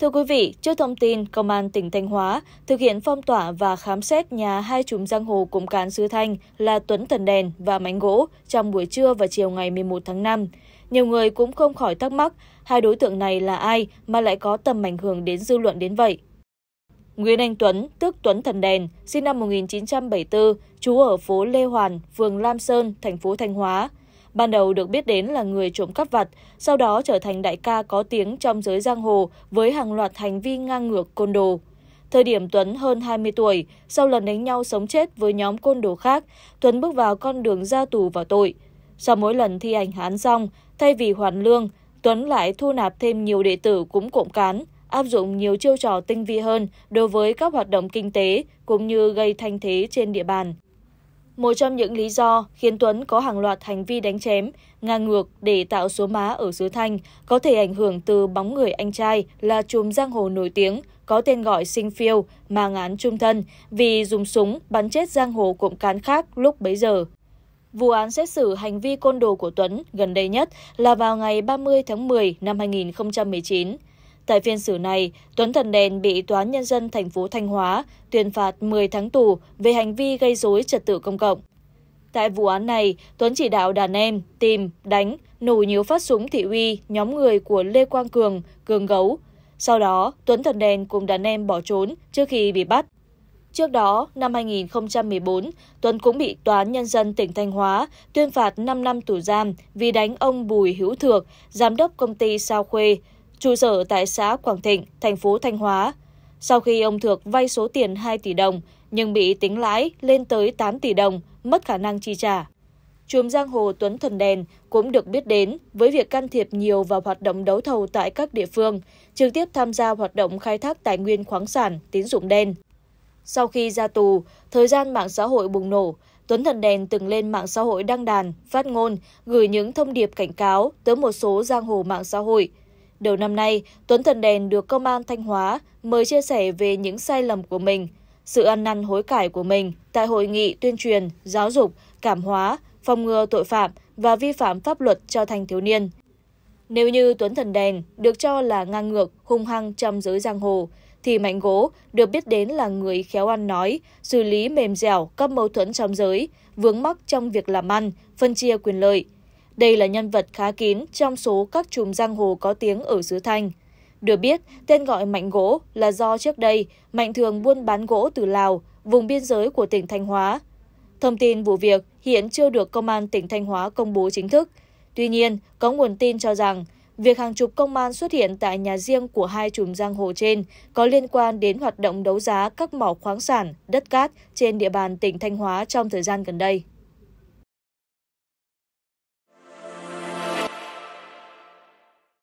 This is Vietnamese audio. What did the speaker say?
Thưa quý vị, trước thông tin Công an tỉnh Thanh Hóa thực hiện phong tỏa và khám xét nhà hai chùm giang hồ cùng cán sứ Thanh là Tuấn Thần Đèn và Mánh Gỗ trong buổi trưa và chiều ngày 11 tháng 5. Nhiều người cũng không khỏi thắc mắc hai đối tượng này là ai mà lại có tầm ảnh hưởng đến dư luận đến vậy. Nguyễn Anh Tuấn, tức Tuấn Thần Đèn, sinh năm 1974, trú ở phố Lê Hoàn, phường Lam Sơn, thành phố Thanh Hóa ban đầu được biết đến là người trộm cắp vặt, sau đó trở thành đại ca có tiếng trong giới giang hồ với hàng loạt hành vi ngang ngược côn đồ. Thời điểm Tuấn hơn 20 tuổi, sau lần đánh nhau sống chết với nhóm côn đồ khác, Tuấn bước vào con đường ra tù vào tội. Sau mỗi lần thi hành hán xong, thay vì hoàn lương, Tuấn lại thu nạp thêm nhiều đệ tử cũng cộng cán, áp dụng nhiều chiêu trò tinh vi hơn đối với các hoạt động kinh tế cũng như gây thanh thế trên địa bàn một trong những lý do khiến Tuấn có hàng loạt hành vi đánh chém, ngang ngược để tạo số má ở xứ Thanh có thể ảnh hưởng từ bóng người anh trai là chùm giang hồ nổi tiếng có tên gọi sinh phiêu mang án trung thân vì dùng súng bắn chết giang hồ cụm cán khác lúc bấy giờ. Vụ án xét xử hành vi côn đồ của Tuấn gần đây nhất là vào ngày 30 tháng 10 năm 2019. Tại phiên xử này, Tuấn Thần Đèn bị Tòa Nhân dân thành phố Thanh Hóa tuyên phạt 10 tháng tù về hành vi gây dối trật tự công cộng. Tại vụ án này, Tuấn chỉ đạo đàn em tìm, đánh, nổ nhiều phát súng thị uy nhóm người của Lê Quang Cường, Cường Gấu. Sau đó, Tuấn Thần Đèn cùng đàn em bỏ trốn trước khi bị bắt. Trước đó, năm 2014, Tuấn cũng bị Tòa án Nhân dân tỉnh Thanh Hóa tuyên phạt 5 năm tù giam vì đánh ông Bùi Hữu Thược, giám đốc công ty Sao Khuê, trụ sở tại xã Quảng Thịnh, thành phố Thanh Hóa. Sau khi ông Thược vay số tiền 2 tỷ đồng nhưng bị tính lãi lên tới 8 tỷ đồng, mất khả năng chi trả. Chùm giang hồ Tuấn Thuần Đèn cũng được biết đến với việc can thiệp nhiều vào hoạt động đấu thầu tại các địa phương, trực tiếp tham gia hoạt động khai thác tài nguyên khoáng sản, tín dụng đen. Sau khi ra tù, thời gian mạng xã hội bùng nổ, Tuấn Thần Đèn từng lên mạng xã hội đăng đàn, phát ngôn, gửi những thông điệp cảnh cáo tới một số giang hồ mạng xã hội – Đầu năm nay, Tuấn Thần Đèn được Công an Thanh Hóa mời chia sẻ về những sai lầm của mình, sự ăn năn hối cải của mình tại hội nghị tuyên truyền, giáo dục, cảm hóa, phòng ngừa tội phạm và vi phạm pháp luật cho thanh thiếu niên. Nếu như Tuấn Thần Đèn được cho là ngang ngược, hung hăng trong giới giang hồ, thì Mạnh Gỗ được biết đến là người khéo ăn nói, xử lý mềm dẻo các mâu thuẫn trong giới, vướng mắc trong việc làm ăn, phân chia quyền lợi – đây là nhân vật khá kín trong số các chùm giang hồ có tiếng ở xứ Thanh. Được biết, tên gọi Mạnh Gỗ là do trước đây Mạnh thường buôn bán gỗ từ Lào, vùng biên giới của tỉnh Thanh Hóa. Thông tin vụ việc hiện chưa được Công an tỉnh Thanh Hóa công bố chính thức. Tuy nhiên, có nguồn tin cho rằng việc hàng chục công an xuất hiện tại nhà riêng của hai chùm giang hồ trên có liên quan đến hoạt động đấu giá các mỏ khoáng sản, đất cát trên địa bàn tỉnh Thanh Hóa trong thời gian gần đây.